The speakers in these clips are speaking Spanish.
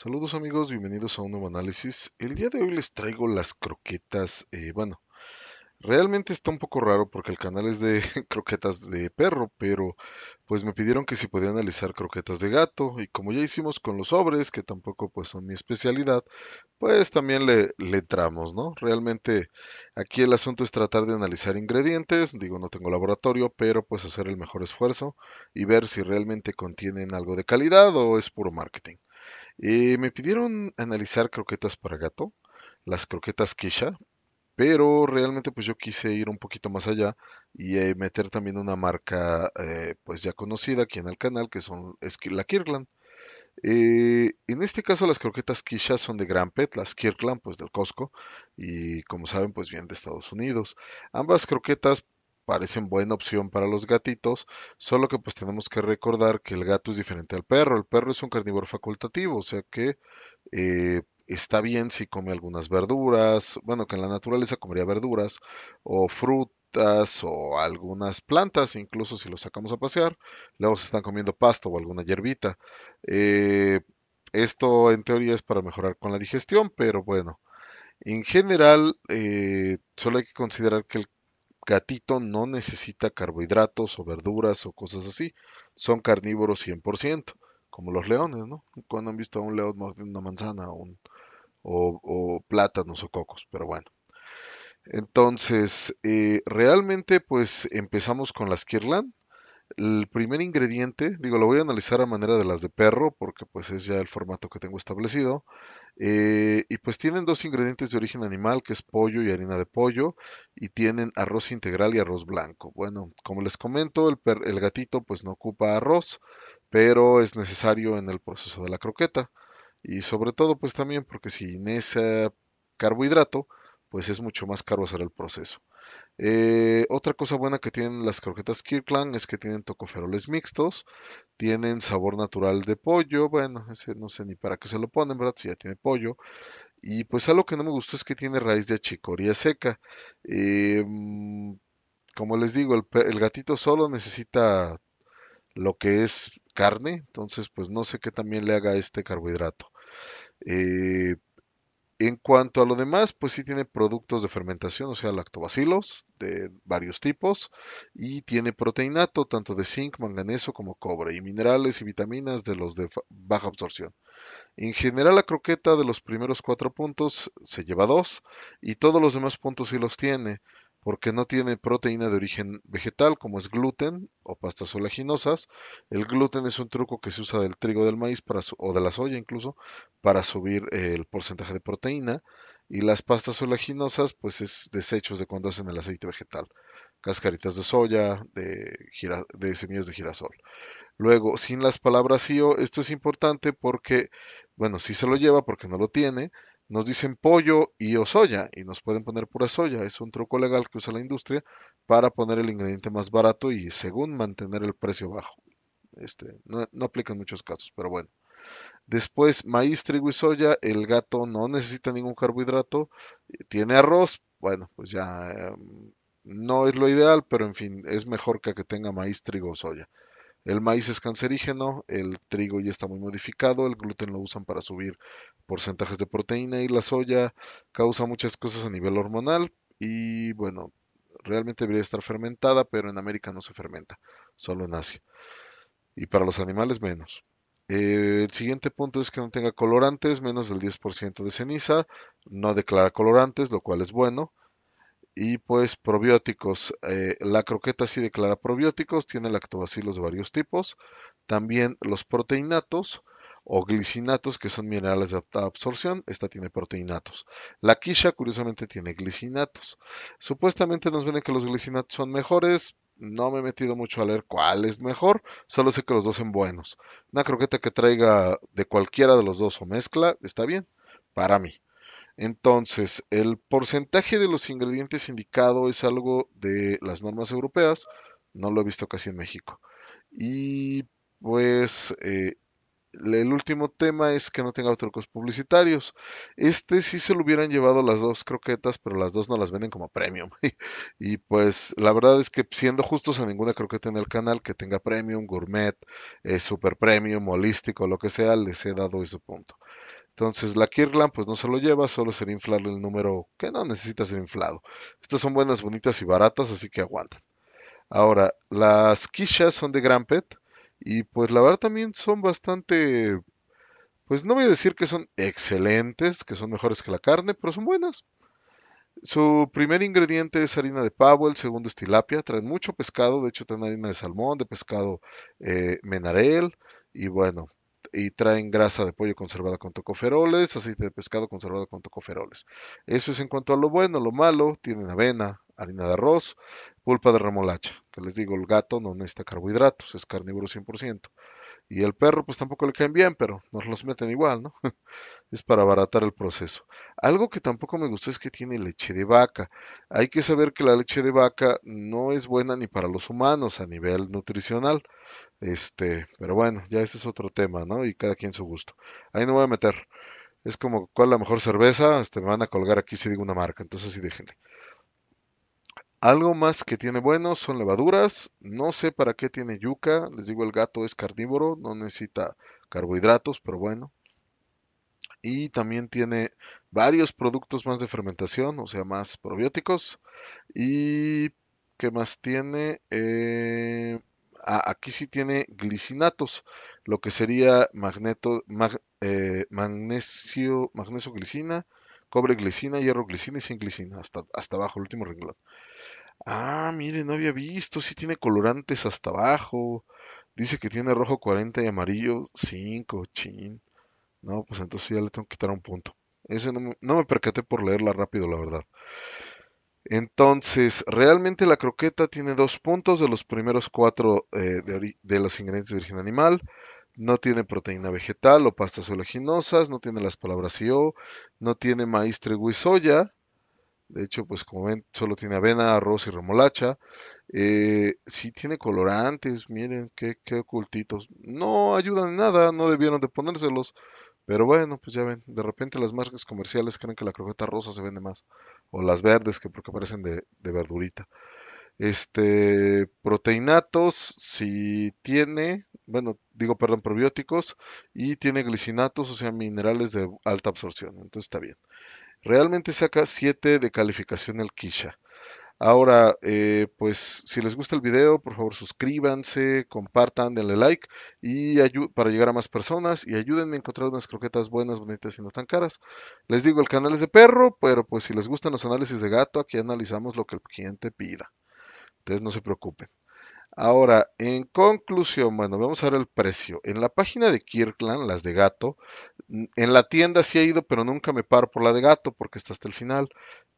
Saludos amigos, bienvenidos a un nuevo análisis. El día de hoy les traigo las croquetas, eh, bueno, realmente está un poco raro porque el canal es de croquetas de perro, pero pues me pidieron que si podía analizar croquetas de gato y como ya hicimos con los sobres, que tampoco pues son mi especialidad, pues también le, le tramos, ¿no? Realmente aquí el asunto es tratar de analizar ingredientes, digo no tengo laboratorio, pero pues hacer el mejor esfuerzo y ver si realmente contienen algo de calidad o es puro marketing. Eh, me pidieron analizar croquetas para gato, las croquetas Kisha, pero realmente pues yo quise ir un poquito más allá y eh, meter también una marca eh, pues ya conocida aquí en el canal que son es la Kirkland. en este caso las croquetas Kisha son de Grand Pet, las Kirkland pues del Costco y como saben pues vienen de Estados Unidos. Ambas croquetas parecen buena opción para los gatitos, solo que pues tenemos que recordar que el gato es diferente al perro. El perro es un carnívoro facultativo, o sea que eh, está bien si come algunas verduras, bueno, que en la naturaleza comería verduras o frutas o algunas plantas, incluso si lo sacamos a pasear, luego se están comiendo pasto o alguna hierbita. Eh, esto en teoría es para mejorar con la digestión, pero bueno, en general eh, solo hay que considerar que el gatito no necesita carbohidratos o verduras o cosas así. Son carnívoros 100%, como los leones, ¿no? Cuando han visto a un león mordiendo una manzana o, o, plátanos o cocos, pero bueno. Entonces, eh, realmente pues empezamos con las Kirlan. El primer ingrediente, digo, lo voy a analizar a manera de las de perro, porque pues es ya el formato que tengo establecido. Eh, y pues tienen dos ingredientes de origen animal, que es pollo y harina de pollo, y tienen arroz integral y arroz blanco. Bueno, como les comento, el, el gatito pues no ocupa arroz, pero es necesario en el proceso de la croqueta. Y sobre todo pues también porque sin ese carbohidrato, pues es mucho más caro hacer el proceso. Eh, otra cosa buena que tienen las croquetas Kirkland es que tienen tocoferoles mixtos, tienen sabor natural de pollo, bueno, ese no sé ni para qué se lo ponen, ¿verdad? Si ya tiene pollo. Y pues algo que no me gustó es que tiene raíz de achicoría seca. Em, como les digo, el, gatito solo necesita lo que es carne, entonces pues no sé qué también le haga este carbohidrato. Eh, en cuanto a lo demás, pues sí tiene productos de fermentación, o sea, lactobacilos de varios tipos, y tiene proteinato, tanto de zinc, manganeso como cobre, y minerales y vitaminas de los de baja absorción. En general, la croqueta de los primeros cuatro puntos se lleva dos, y todos los demás puntos sí los tiene porque no tiene proteína de origen vegetal, como es gluten o pastas oleaginosas. El gluten es un truco que se usa del trigo del maíz o de la soya incluso para subir eh, el porcentaje de proteína. Y las pastas oleaginosas, pues es desechos de cuando hacen el aceite vegetal. Cascaritas de soya, de, semillas de girasol. Luego, sin las palabras IO, esto es importante porque, bueno, si se lo lleva porque no lo tiene, nos dicen pollo y o soya y nos pueden poner pura soya. Es un truco legal que usa la industria para poner el ingrediente más barato y según mantener el precio bajo. Este, no, aplica en muchos casos, pero bueno. Después, maíz, trigo y soya. El gato no necesita ningún carbohidrato. Tiene arroz. Bueno, pues ya em, no es lo ideal, pero en fin, es mejor que que tenga maíz, trigo o soya. El maíz es cancerígeno, el trigo ya está muy modificado, el gluten lo usan para subir porcentajes de proteína y la soya causa muchas cosas a nivel hormonal y bueno, realmente debería estar fermentada, pero en América no se fermenta, solo en Asia. Y para los animales menos. Eh, el siguiente punto es que no tenga colorantes, menos del 10% de ceniza, no declara colorantes, lo cual es bueno. Y pues probióticos. Eh, la croqueta sí declara probióticos, tiene lactobacilos de varios tipos. También los proteinatos o glicinatos, que son minerales de absorción, esta tiene proteinatos. La quisha, curiosamente, tiene glicinatos. Supuestamente nos viene que los glicinatos son mejores, no me he metido mucho a leer cuál es mejor, solo sé que los dos son buenos. Una croqueta que traiga de cualquiera de los dos o mezcla, está bien, para mí. Entonces, el porcentaje de los ingredientes indicado es algo de las normas europeas, no lo he visto casi en México. Y pues eh, el último tema es que no tenga trucos publicitarios. Este sí se lo hubieran llevado las dos croquetas, pero las dos no las venden como premium. y pues la verdad es que siendo justos a ninguna croqueta en el canal que tenga premium, gourmet, eh, super premium, holístico, lo que sea, les he dado ese punto. Entonces la Kirlan pues no se lo lleva, solo sería inflarle el número que no necesita ser inflado. Estas son buenas, bonitas y baratas, así que aguantan. Ahora, las quichas son de Pet. y pues la verdad también son bastante... Pues no voy a decir que son excelentes, que son mejores que la carne, pero son buenas. Su primer ingrediente es harina de pavo, el segundo es tilapia. Traen mucho pescado, de hecho traen harina de salmón, de pescado eh, menarel. Y bueno, y traen grasa de pollo conservada con tocoferoles, aceite de pescado conservado con tocoferoles. Eso es en cuanto a lo bueno, lo malo, tienen avena, harina de arroz, pulpa de remolacha. Que les digo, el gato no necesita carbohidratos, es carnívoro 100%. Y el perro, pues tampoco le caen bien, pero nos los meten igual, ¿no? es para abaratar el proceso. Algo que tampoco me gustó es que tiene leche de vaca. Hay que saber que la leche de vaca no es buena ni para los humanos a nivel nutricional. Este, pero bueno, ya ese es otro tema, ¿no? Y cada quien su gusto. Ahí no voy a meter. Es como cuál es la mejor cerveza, este, me van a colgar aquí si digo una marca, entonces sí déjenle. Algo más que tiene bueno son levaduras. No sé para qué tiene yuca. Les digo, el gato es carnívoro, no necesita carbohidratos, pero bueno. Y también tiene varios productos más de fermentación, o sea, más probióticos. Y ¿qué más tiene? Eh, ah, aquí sí tiene glicinatos, lo que sería magneto, eh, magnesio, magnesio glicina, Cobre glicina, hierro glicina y sin glicina. Hasta, hasta abajo, el último renglón. Ah, mire, no había visto. Sí tiene colorantes hasta abajo. Dice que tiene rojo 40 y amarillo 5. Chin. No, pues entonces ya le tengo que quitar un punto. Ese no me, percaté por leerla rápido, la verdad. Entonces, realmente la croqueta tiene dos puntos de los primeros cuatro eh, de, de, los ingredientes de origen animal no tiene proteína vegetal o pastas oleaginosas, no tiene las palabras IO, no tiene maíz, trigo y soya. De hecho, pues como ven, solo tiene avena, arroz y remolacha. Eh, sí tiene colorantes, miren qué, ocultitos. No ayudan en nada, no debieron de ponérselos. Pero bueno, pues ya ven, de repente las marcas comerciales creen que la croqueta rosa se vende más. O las verdes, que porque parecen de, de verdurita. Este, proteinatos, si tiene, bueno, digo, perdón, probióticos y tiene glicinatos, o sea, minerales de alta absorción. Entonces está bien. Realmente saca 7 de calificación el Kisha. Ahora, eh, pues si les gusta el video, por favor suscríbanse, compartan, denle like y para llegar a más personas y ayúdenme a encontrar unas croquetas buenas, bonitas y no tan caras. Les digo, el canal es de perro, pero pues si les gustan los análisis de gato, aquí analizamos lo que el cliente pida. Entonces no se preocupen. Ahora, en conclusión, bueno, vamos a ver el precio. En la página de Kirkland, las de gato, en la tienda sí he ido, pero nunca me paro por la de gato porque está hasta el final.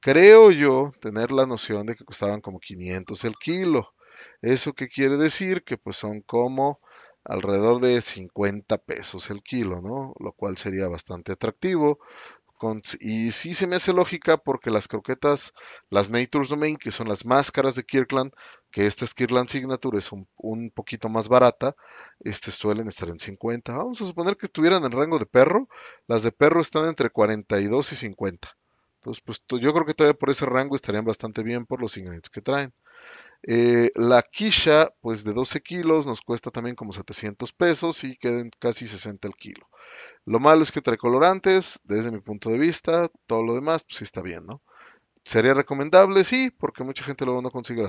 Creo yo tener la noción de que costaban como 500 el kilo. ¿Eso qué quiere decir? Que pues son como alrededor de 50 pesos el kilo, ¿no? Lo cual sería bastante atractivo. y sí se me hace lógica porque las croquetas, las Nature's Domain, que son las máscaras de Kirkland, que esta Skirland Signature es un, poquito más barata, este suelen estar en 50. Vamos a suponer que estuvieran en rango de perro, las de perro están entre 42 y 50. Entonces, pues yo creo que todavía por ese rango estarían bastante bien por los ingredientes que traen. Eh, la quisha, pues de 12 kilos, nos cuesta también como 700 pesos y queden casi 60 el kilo. Lo malo es que trae colorantes, desde mi punto de vista, todo lo demás, pues sí está bien, ¿no? ¿Sería recomendable? Sí, porque mucha gente luego no consigue la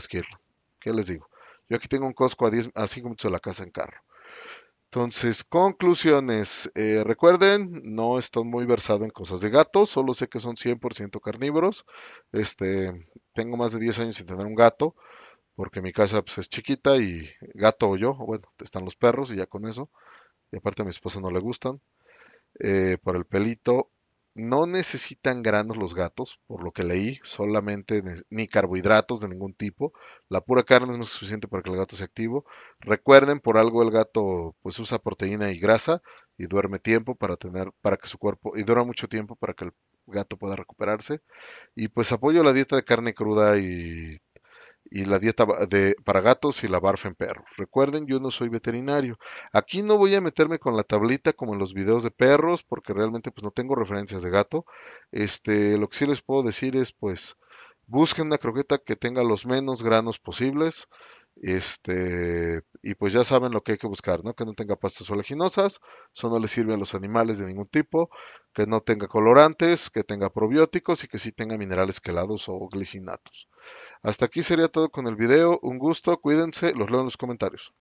¿Qué les digo? Yo aquí tengo un Costco a, 5 minutos de la casa en carro. Entonces, conclusiones. Eh, recuerden, no estoy muy versado en cosas de gatos, solo sé que son 100% carnívoros. Este, tengo más de 10 años sin tener un gato, porque mi casa pues, es chiquita y gato o yo, bueno, están los perros y ya con eso. Y aparte a mi esposa no le gustan, eh, por el pelito no necesitan granos los gatos, por lo que leí, solamente ni carbohidratos de ningún tipo. La pura carne es más suficiente para que el gato sea activo. Recuerden, por algo el gato pues usa proteína y grasa y duerme tiempo para tener para que su cuerpo y dura mucho tiempo para que el gato pueda recuperarse. Y pues apoyo la dieta de carne cruda y y la dieta de, para gatos y la barf en perros. Recuerden, yo no soy veterinario. Aquí no voy a meterme con la tablita como en los videos de perros, porque realmente pues no tengo referencias de gato. Este, lo que sí les puedo decir es pues busquen una croqueta que tenga los menos granos posibles este, y pues ya saben lo que hay que buscar, ¿no? Que no tenga pastas oleaginosas, eso no le sirve a los animales de ningún tipo, que no tenga colorantes, que tenga probióticos y que sí tenga minerales quelados o glicinatos. Hasta aquí sería todo con el video, un gusto, cuídense, los leo en los comentarios.